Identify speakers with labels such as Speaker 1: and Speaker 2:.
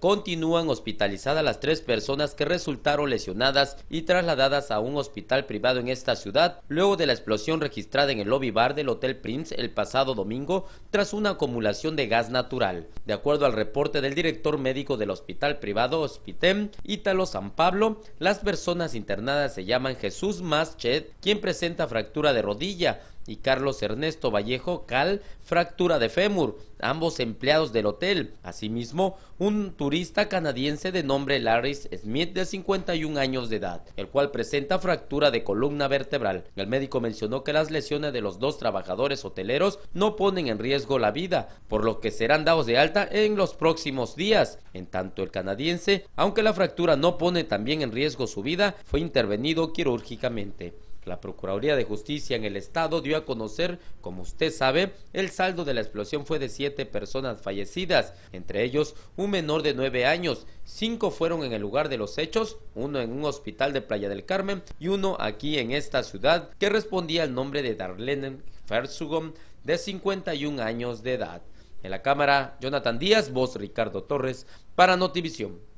Speaker 1: continúan hospitalizadas las tres personas que resultaron lesionadas y trasladadas a un hospital privado en esta ciudad luego de la explosión registrada en el lobby bar del Hotel Prince el pasado domingo tras una acumulación de gas natural. De acuerdo al reporte del director médico del hospital privado Hospitem, Ítalo San Pablo, las personas internadas se llaman Jesús Maschet, quien presenta fractura de rodilla, y Carlos Ernesto Vallejo Cal, fractura de fémur, ambos empleados del hotel. Asimismo, un turista canadiense de nombre Larry Smith de 51 años de edad, el cual presenta fractura de columna vertebral. El médico mencionó que las lesiones de los dos trabajadores hoteleros no ponen en riesgo la vida, por lo que serán dados de alta en los próximos días. En tanto, el canadiense, aunque la fractura no pone también en riesgo su vida, fue intervenido quirúrgicamente. La Procuraduría de Justicia en el Estado dio a conocer, como usted sabe, el saldo de la explosión fue de siete personas fallecidas, entre ellos un menor de nueve años. Cinco fueron en el lugar de los hechos, uno en un hospital de Playa del Carmen y uno aquí en esta ciudad, que respondía al nombre de Darlene Fersugon, de 51 años de edad. En la cámara, Jonathan Díaz, voz Ricardo Torres, para Notivisión.